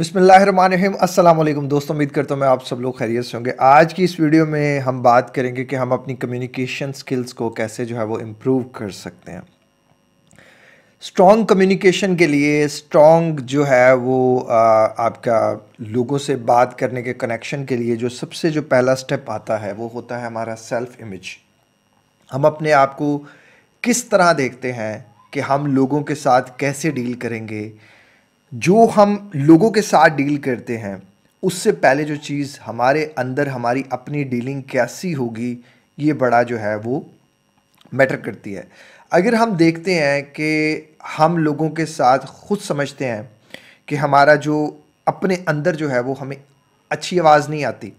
अस्सलाम वालेकुम दोस्तों उम्मीद करता हूँ मैं आप सब लोग खैरियत से होंगे आज की इस वीडियो में हम बात करेंगे कि हम अपनी कम्युनिकेशन स्किल्स को कैसे जो है वो इम्प्रूव कर सकते हैं स्ट्रॉन्ग कम्युनिकेशन के लिए स्ट्रॉन्ग जो है वो आ, आपका लोगों से बात करने के कनेक्शन के लिए जो सबसे जो पहला स्टेप आता है वो होता है हमारा सेल्फ़ इमेज हम अपने आप को किस तरह देखते हैं कि हम लोगों के साथ कैसे डील करेंगे जो हम लोगों के साथ डील करते हैं उससे पहले जो चीज़ हमारे अंदर हमारी अपनी डीलिंग कैसी होगी ये बड़ा जो है वो मैटर करती है अगर हम देखते हैं कि हम लोगों के साथ खुद समझते हैं कि हमारा जो अपने अंदर जो है वो हमें अच्छी आवाज़ नहीं आती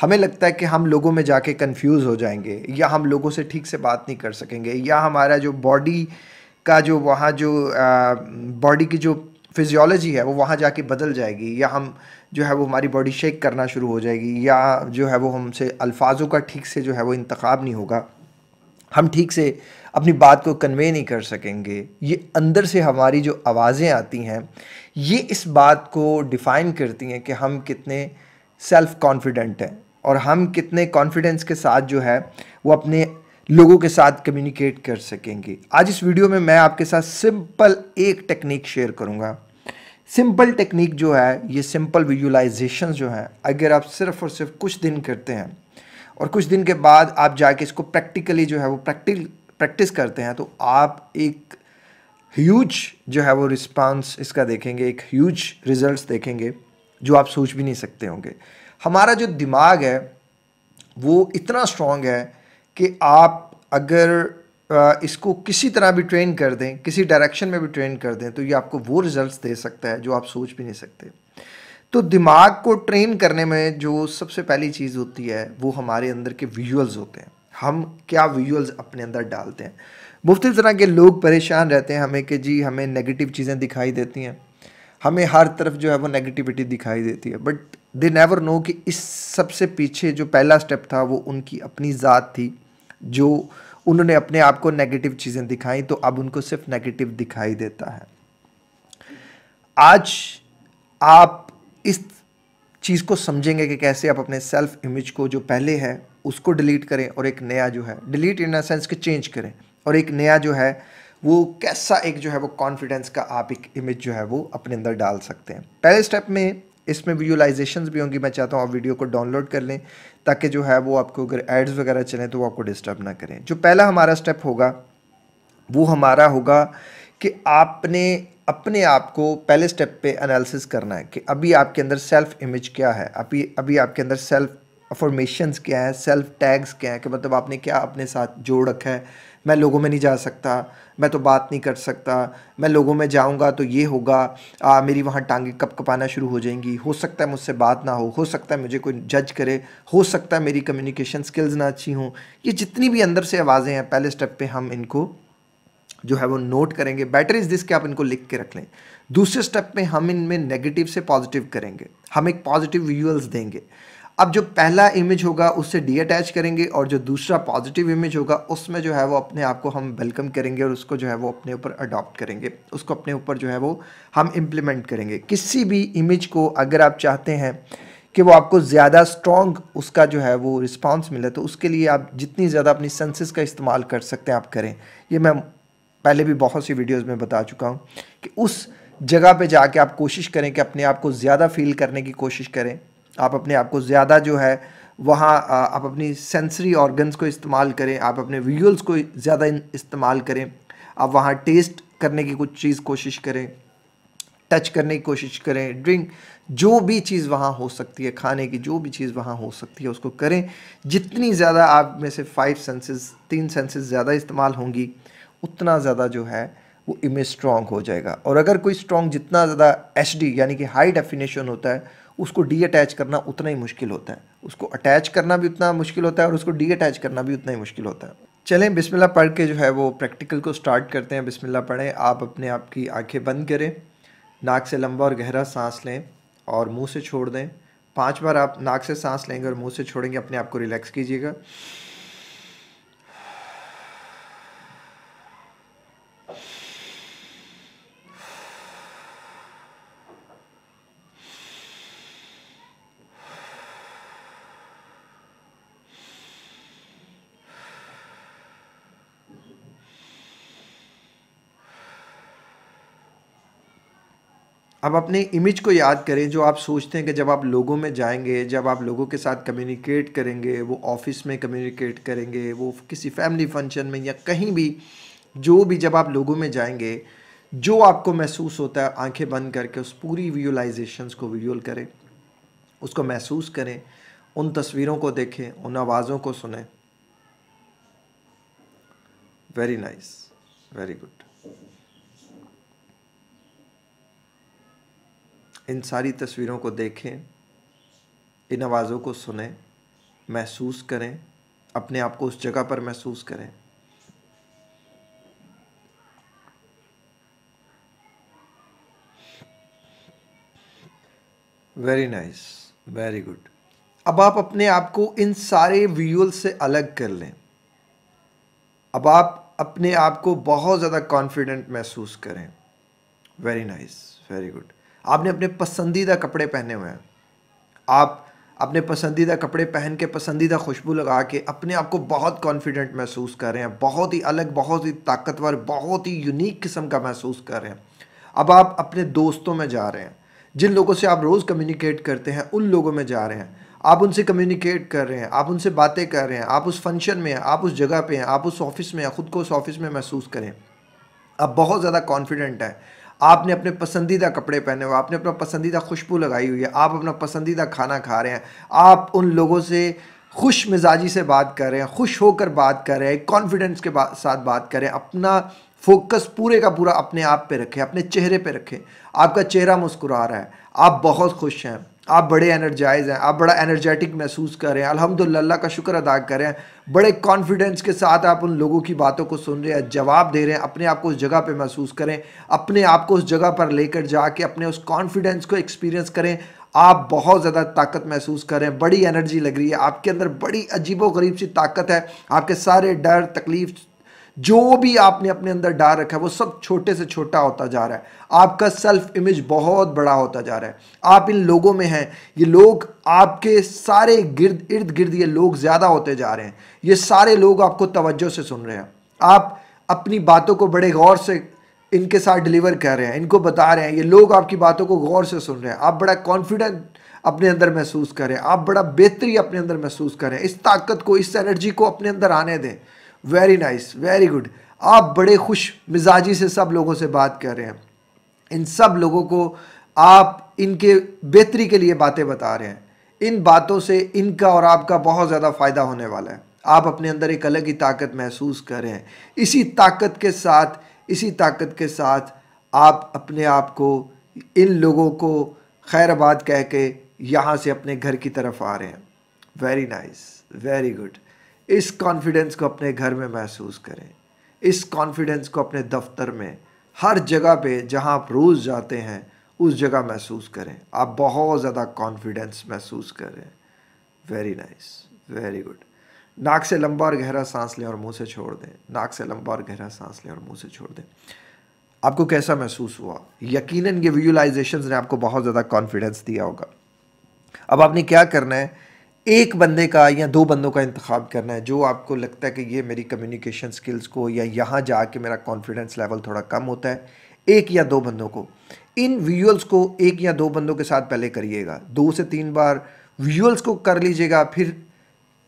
हमें लगता है कि हम लोगों में जाके कंफ्यूज हो जाएंगे या हम लोगों से ठीक से बात नहीं कर सकेंगे या हमारा जो बॉडी का जो वहाँ जो बॉडी की जो फिजियोलॉजी है वो वहाँ जाके बदल जाएगी या हम जो है वो हमारी बॉडी शेक करना शुरू हो जाएगी या जो है वो हमसे अल्फाजों का ठीक से जो है वो इंतखब नहीं होगा हम ठीक से अपनी बात को कन्वे नहीं कर सकेंगे ये अंदर से हमारी जो आवाज़ें आती हैं ये इस बात को डिफ़ाइन करती हैं कि हम कितने सेल्फ़ कॉन्फिडेंट हैं और हम कितने कॉन्फिडेंस के साथ जो है वो अपने लोगों के साथ कम्युनिकेट कर सकेंगे आज इस वीडियो में मैं आपके साथ सिंपल एक टेक्निक शेयर करूँगा सिंपल टेक्निक जो है ये सिंपल विजुलाइजेशन जो हैं अगर आप सिर्फ और सिर्फ कुछ दिन करते हैं और कुछ दिन के बाद आप जाके इसको प्रैक्टिकली जो है वो प्रैक्टिक प्रैक्टिस करते हैं तो आप एक ह्यूज जो है वो रिस्पांस इसका देखेंगे एक ह्यूज रिजल्ट्स देखेंगे जो आप सोच भी नहीं सकते होंगे हमारा जो दिमाग है वो इतना स्ट्रांग है कि आप अगर इसको किसी तरह भी ट्रेन कर दें किसी डायरेक्शन में भी ट्रेन कर दें तो ये आपको वो रिज़ल्ट्स दे सकता है जो आप सोच भी नहीं सकते तो दिमाग को ट्रेन करने में जो सबसे पहली चीज़ होती है वो हमारे अंदर के विजुअल्स होते हैं हम क्या विजुअल्स अपने अंदर डालते हैं मुफ्त तरह के लोग परेशान रहते हैं हमें कि जी हमें नेगेटिव चीज़ें दिखाई देती हैं हमें हर तरफ जो है वो नेगेटिविटी दिखाई देती है बट दे नेवर नो कि इस सबसे पीछे जो पहला स्टेप था वो उनकी अपनी ज़ात थी जो उन्होंने अपने आप को नेगेटिव चीज़ें दिखाई तो अब उनको सिर्फ नेगेटिव दिखाई देता है आज आप इस चीज़ को समझेंगे कि कैसे आप अपने सेल्फ इमेज को जो पहले है उसको डिलीट करें और एक नया जो है डिलीट इन सेंस के चेंज करें और एक नया जो है वो कैसा एक जो है वो कॉन्फिडेंस का आप एक इमेज जो है वो अपने अंदर डाल सकते हैं पहले स्टेप में इसमें विजुलाइजेशंस भी होंगी मैं चाहता हूँ आप वीडियो को डाउनलोड कर लें ताकि जो है वो आपको अगर एड्स वगैरह चलें तो वो आपको डिस्टर्ब ना करें जो पहला हमारा स्टेप होगा वो हमारा होगा कि आपने अपने आप को पहले स्टेप पे एनालिसिस करना है कि अभी आपके अंदर सेल्फ इमेज क्या है अभी अभी आपके अंदर सेल्फ अफॉर्मेशंस क्या है सेल्फ टैग्स क्या है कि मतलब आपने क्या अपने साथ जोड़ रखा है मैं लोगों में नहीं जा सकता मैं तो बात नहीं कर सकता मैं लोगों में जाऊंगा तो ये होगा आ, मेरी वहाँ टांगे कप कपाना शुरू हो जाएंगी हो सकता है मुझसे बात ना हो हो सकता है मुझे कोई जज करे हो सकता है मेरी कम्युनिकेशन स्किल्स ना अच्छी हों ये जितनी भी अंदर से आवाज़ें हैं पहले स्टेप पर हम इनको जो है वो नोट करेंगे बेटर इज़ दिस कि आप इनको लिख के रख लें दूसरे स्टेप में हम इनमें नेगेटिव से पॉजिटिव करेंगे हम एक पॉजिटिव व्यूअल्स देंगे अब जो पहला इमेज होगा उससे डी अटैच करेंगे और जो दूसरा पॉजिटिव इमेज होगा उसमें जो है वो अपने आप को हम वेलकम करेंगे और उसको जो है वो अपने ऊपर अडॉप्ट करेंगे उसको अपने ऊपर जो है वो हम इम्प्लीमेंट करेंगे किसी भी इमेज को अगर आप चाहते हैं कि वो आपको ज़्यादा स्ट्रॉन्ग उसका जो है वो रिस्पॉन्स मिले तो उसके लिए आप जितनी ज़्यादा अपनी सेंसेस का इस्तेमाल कर सकते हैं आप करें ये मैं पहले भी बहुत सी वीडियोज़ में बता चुका हूँ कि उस जगह पे जाके आप कोशिश करें कि अपने आप को ज़्यादा फील करने की कोशिश करें आप अपने आप को ज़्यादा जो है वहाँ आप अपनी सेंसरी ऑर्गन्स को इस्तेमाल करें आप अपने विजुअल्स को ज़्यादा इस्तेमाल करें आप वहाँ टेस्ट करने की कुछ चीज़ कोशिश करें टच करने की कोशिश करें ड्रिंक जो भी चीज़ वहाँ हो सकती है खाने की जो भी चीज़ वहाँ हो सकती है उसको करें जितनी ज़्यादा आप में से फाइव सेंसेस तीन सेंसेस ज़्यादा इस्तेमाल होंगी उतना ज़्यादा जो है वो इमेज स्ट्रॉन्ग हो जाएगा और अगर कोई स्ट्रॉन्ग जितना ज़्यादा एच यानी कि हाई डेफिनेशन होता है उसको डी अटैच करना उतना ही मुश्किल होता है उसको अटैच करना भी उतना मुश्किल होता है और उसको डी अटैच करना भी उतना ही मुश्किल होता है चलें बिस्मिल्लाह पढ़ के जो है वो प्रैक्टिकल को स्टार्ट करते हैं बिस्मिल्लाह पढ़ें आप अपने आप की आंखें बंद करें नाक से लंबा और गहरा सांस लें और मुंह से छोड़ दें पांच बार आप नाक से सांस लेंगे और मुंह से छोड़ेंगे अपने आप को रिलैक्स कीजिएगा अब अपने इमेज को याद करें जो आप सोचते हैं कि जब आप लोगों में जाएंगे जब आप लोगों के साथ कम्युनिकेट करेंगे वो ऑफिस में कम्युनिकेट करेंगे वो किसी फैमिली फंक्शन में या कहीं भी जो भी जब आप लोगों में जाएंगे जो आपको महसूस होता है आंखें बंद करके उस पूरी विजुलाइजेशन को विजुअल करें उसको महसूस करें उन तस्वीरों को देखें उन आवाज़ों को सुने वेरी नाइस वेरी गुड इन सारी तस्वीरों को देखें इन आवाज़ों को सुने महसूस करें अपने आप को उस जगह पर महसूस करें वेरी नाइस वेरी गुड अब आप अपने आप को इन सारे व्यूअल से अलग कर लें अब आप अपने आप को बहुत ज़्यादा कॉन्फिडेंट महसूस करें वेरी नाइस वेरी गुड आपने अपने पसंदीदा कपड़े पहने हुए हैं आप अपने पसंदीदा कपड़े पहन के पसंदीदा खुशबू लगा के अपने आप को बहुत कॉन्फिडेंट महसूस कर रहे हैं बहुत ही अलग बहुत ही ताकतवर बहुत ही यूनिक किस्म का महसूस कर रहे हैं अब आप अपने दोस्तों में जा रहे हैं जिन लोगों से आप रोज़ कम्युनिकेट करते हैं उन लोगों में जा रहे हैं आप उनसे कम्युनिकेट कर रहे हैं आप उनसे बातें कर रहे हैं आप उस फंक्शन में हैं आप उस जगह पर हैं आप उस ऑफिस में हैं ख़ुद को उस ऑफिस में महसूस करें आप बहुत ज़्यादा कॉन्फिडेंट हैं आपने अपने पसंदीदा कपड़े पहने हुए आपने अपना पसंदीदा खुशबू लगाई हुई है आप अपना पसंदीदा खाना खा रहे हैं आप उन लोगों से खुश मिजाजी से बात कर रहे हैं खुश होकर बात कर रहे हैं कॉन्फिडेंस के बा, साथ बात करें अपना फोकस पूरे का पूरा अपने आप पे रखें अपने चेहरे पे रखें आपका चेहरा मुस्कुरा रहा है आप बहुत खुश हैं आप बड़े एनर्जाइज हैं आप बड़ा एनर्जेटिक महसूस कर रहे हैं अल्हम्दुलिल्लाह का शुक्र अदा करें बड़े कॉन्फिडेंस के साथ आप उन लोगों की बातों को सुन रहे हैं जवाब दे रहे हैं अपने आप को उस जगह पे महसूस करें अपने आप को उस जगह पर लेकर जाके अपने उस कॉन्फिडेंस को एक्सपीरियंस करें आप बहुत ज़्यादा ताकत महसूस कर रहे हैं बड़ी एनर्जी लग रही है आपके अंदर बड़ी अजीबो गरीब सी ताकत है आपके सारे डर तकलीफ़ जो भी आपने अपने अंदर डाल रखा है वो सब छोटे से छोटा होता जा रहा है आपका सेल्फ इमेज बहुत बड़ा होता जा रहा है आप इन लोगों में हैं ये लोग आपके सारे गिर्द इर्द गिर्द ये लोग ज़्यादा होते जा रहे हैं ये सारे लोग आपको तवज्जो से सुन रहे हैं आप अपनी बातों को बड़े गौर से इनके साथ डिलीवर कर रहे हैं इनको बता रहे हैं ये लोग आपकी बातों को गौर से सुन रहे हैं आप बड़ा कॉन्फिडेंट अपने अंदर महसूस करें आप बड़ा बेहतरी अपने अंदर महसूस करें इस ताकत को इस एनर्जी को अपने अंदर आने दें वेरी नाइस वेरी गुड आप बड़े खुश मिजाजी से सब लोगों से बात कर रहे हैं इन सब लोगों को आप इनके बेहतरी के लिए बातें बता रहे हैं इन बातों से इनका और आपका बहुत ज़्यादा फ़ायदा होने वाला है आप अपने अंदर एक अलग ही ताकत महसूस कर रहे हैं इसी ताकत के साथ इसी ताकत के साथ आप अपने आप को इन लोगों को खैरबाद कह के यहाँ से अपने घर की तरफ आ रहे हैं वेरी नाइस वेरी गुड इस कॉन्फिडेंस को अपने घर में महसूस करें इस कॉन्फिडेंस को अपने दफ्तर में हर जगह पे जहाँ आप रोज़ जाते हैं उस जगह महसूस करें आप बहुत ज़्यादा कॉन्फिडेंस महसूस करें वेरी नाइस वेरी गुड नाक से लंबा और गहरा सांस लें और मुंह से छोड़ दें नाक से लंबा और गहरा सांस लें और मुंह से छोड़ दें आपको कैसा महसूस हुआ यकीनन ये विजुलाइजेशंस ने आपको बहुत ज़्यादा कॉन्फिडेंस दिया होगा अब आपने क्या करना है एक बंदे का या दो बंदों का इंतखब करना है जो आपको लगता है कि ये मेरी कम्युनिकेशन स्किल्स को या यहाँ जा के मेरा कॉन्फिडेंस लेवल थोड़ा कम होता है एक या दो बंदों को इन व्यूअल्स को एक या दो बंदों के साथ पहले करिएगा दो से तीन बार व्यूअल्स को कर लीजिएगा फिर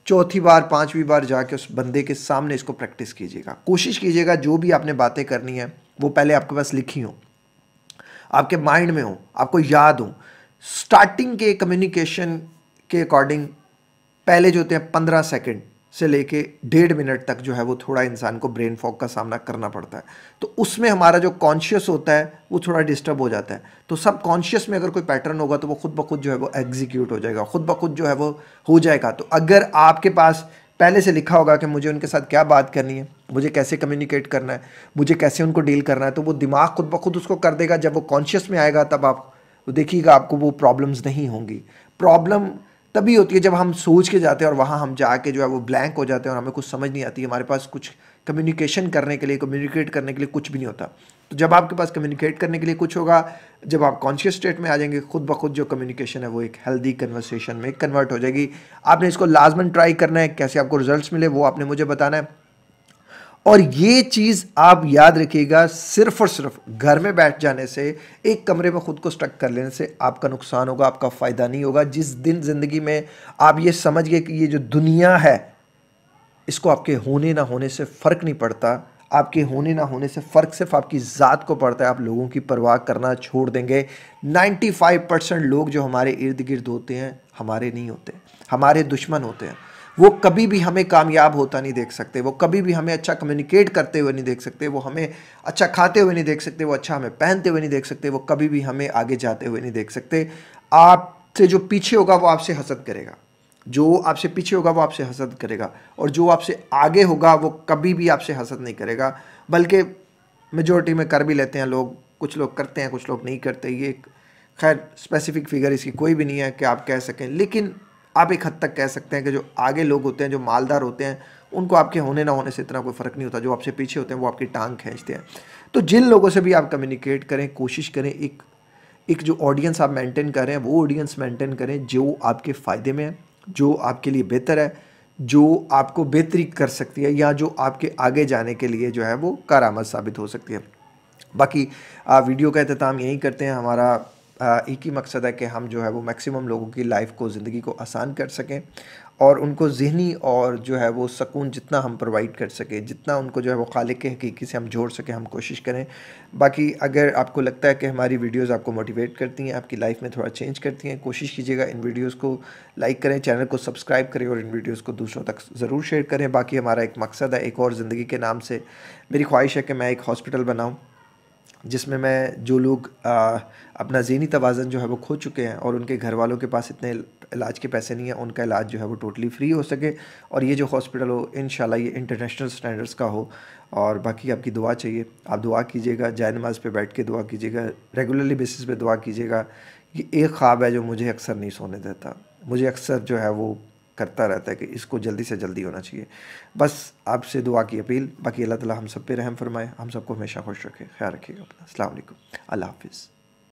चौथी बार पांचवी बार जाके उस बंदे के सामने इसको प्रैक्टिस कीजिएगा कोशिश कीजिएगा जो भी आपने बातें करनी है वो पहले आपके पास लिखी हो आपके माइंड में हो आपको याद हो स्टार्टिंग के कम्युनिकेशन के अकॉर्डिंग पहले जो होते हैं पंद्रह सेकेंड से लेके डेढ़ मिनट तक जो है वो थोड़ा इंसान को ब्रेन फॉग का सामना करना पड़ता है तो उसमें हमारा जो कॉन्शियस होता है वो थोड़ा डिस्टर्ब हो जाता है तो सब कॉन्शियस में अगर कोई पैटर्न होगा तो वो खुद ब खुद जो है वो एग्जीक्यूट हो जाएगा खुद ब खुद जो है वो हो जाएगा तो अगर आपके पास पहले से लिखा होगा कि मुझे उनके साथ क्या बात करनी है मुझे कैसे कम्युनिकेट करना है मुझे कैसे उनको डील करना है तो वो दिमाग खुद ब खुद उसको कर देगा जब वो कॉन्शियस में आएगा तब आप देखिएगा आपको वो प्रॉब्लम्स नहीं होंगी प्रॉब्लम तभी होती है जब हम सोच के जाते हैं और वहाँ हम जाके जो है वो ब्लैंक हो जाते हैं और हमें कुछ समझ नहीं आती हमारे पास कुछ कम्युनिकेशन करने के लिए कम्युनिकेट करने के लिए कुछ भी नहीं होता तो जब आपके पास कम्युनिकेट करने के लिए कुछ होगा जब आप कॉन्शियस स्टेट में आ जाएंगे खुद ब खुद जो कम्युनिकेशन है वो एक हेल्दी कन्वर्सेशन में कन्वर्ट हो जाएगी आपने इसको लाजमन ट्राई करना है कैसे आपको रिजल्ट्स मिले वो आपने मुझे बताना है और ये चीज़ आप याद रखिएगा सिर्फ और सिर्फ घर में बैठ जाने से एक कमरे में ख़ुद को स्टक कर लेने से आपका नुकसान होगा आपका फ़ायदा नहीं होगा जिस दिन ज़िंदगी में आप ये समझ गए कि ये जो दुनिया है इसको आपके होने ना होने से फ़र्क नहीं पड़ता आपके होने ना होने से फ़र्क सिर्फ आपकी ज़ात को पड़ता है आप लोगों की परवाह करना छोड़ देंगे 95 परसेंट लोग जो हमारे इर्द गिर्द होते हैं हमारे नहीं होते हमारे दुश्मन होते हैं वो कभी भी हमें कामयाब होता नहीं देख सकते वो कभी भी हमें अच्छा कम्युनिकेट करते हुए नहीं देख सकते वो हमें अच्छा खाते हुए नहीं देख सकते वो अच्छा हमें पहनते हुए नहीं देख सकते वो कभी भी हमें आगे जाते हुए नहीं देख सकते आपसे जो पीछे होगा वो आपसे हसद करेगा जो आपसे पीछे होगा वो आपसे हसद करेगा और जो आपसे आगे होगा वो कभी भी आपसे हसद नहीं करेगा बल्कि मेजोरिटी में कर भी लेते हैं लोग कुछ लोग करते हैं कुछ लोग नहीं करते ये खैर स्पेसिफिक फिगर इसकी कोई भी नहीं है कि आप कह सकें लेकिन आप एक हद तक कह सकते हैं कि जो आगे लोग होते हैं जो मालदार होते हैं उनको आपके होने ना होने से इतना कोई फ़र्क नहीं होता जो आपसे पीछे होते हैं वो आपकी टांग खींचते हैं तो जिन लोगों से भी आप कम्युनिकेट करें कोशिश करें एक एक जो ऑडियंस आप मेंटेन कर रहे हैं वो ऑडियंस मेंटेन करें जो आपके फ़ायदे में है जो आपके लिए बेहतर है जो आपको बेहतरी कर सकती है या जो आपके आगे जाने के लिए जो है वो कारामद साबित हो सकती है बाकी आप वीडियो का अहतमाम यहीं करते हैं हमारा एक ही मकसद है कि हम जो है वो मैक्सिमम लोगों की लाइफ को ज़िंदगी को आसान कर सकें और उनको जहनी और जो है वो सकून जितना हम प्रोवाइड कर सकें जितना उनको जो है वो खालिक के हकीकी से हम जोड़ सकें हम कोशिश करें बाकी अगर आपको लगता है कि हमारी वीडियोस आपको मोटिवेट करती हैं आपकी लाइफ में थोड़ा चेंज करती हैं कोशिश कीजिएगा इन वीडियोस को लाइक करें चैनल को सब्सक्राइब करें और इन वीडियोज़ को दूसरों तक ज़रूर शेयर करें बाकी हमारा एक मकसद है एक और ज़िंदगी के नाम से मेरी ख्वाहिश है कि मैं एक हॉस्पिटल बनाऊँ जिसमें मैं जो लोग आ, अपना जहनी तोज़न जो है वो खो चुके हैं और उनके घर वालों के पास इतने इलाज के पैसे नहीं हैं उनका इलाज जो है वो टोटली फ्री हो सके और ये जो हॉस्पिटल हो इन ये इंटरनेशनल स्टैंडर्ड्स का हो और बाकी आपकी दुआ चाहिए आप दुआ कीजिएगा जाय नमाज पर बैठ के दुआ कीजिएगा रेगुलरली बेसिस पर दुआ कीजिएगा ये एक ख्वाब है जो मुझे अक्सर नहीं सोने देता मुझे अक्सर जो है वो करता रहता है कि इसको जल्दी से जल्दी होना चाहिए बस आपसे दुआ की अपील बाकी अल्लाह ताला हम सब पे रहम फरमाए हम सबको हमेशा खुश रखे ख्याल रखिएगा अपना अल्लाह हाफिज़